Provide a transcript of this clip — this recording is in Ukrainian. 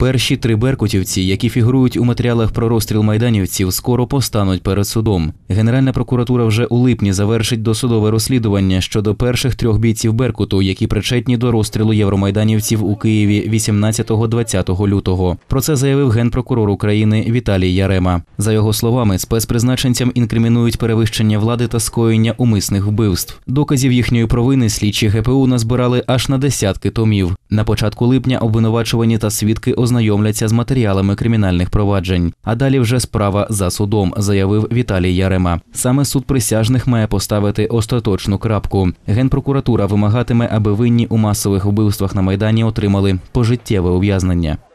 Перші три беркутівці, які фігурують у матеріалах про розстріл майданівців, скоро постануть перед судом. Генеральна прокуратура вже у липні завершить досудове розслідування щодо перших трьох бійців Беркуту, які причетні до розстрілу євромайданівців у Києві 18-20 лютого. Про це заявив генпрокурор України Віталій Ярема. За його словами, спецпризначенцям інкримінують перевищення влади та скоєння умисних вбивств. Доказів їхньої провини слідчі ГПУ назбирали аж на десятки томів. На початку липня обвинувачувані та свідки ознайомляться з матеріалами кримінальних проваджень. А далі вже справа за судом, заявив Віталій Ярема. Саме суд присяжних має поставити остаточну крапку. Генпрокуратура вимагатиме, аби винні у масових вбивствах на майдані отримали пожиттєве ув'язнення.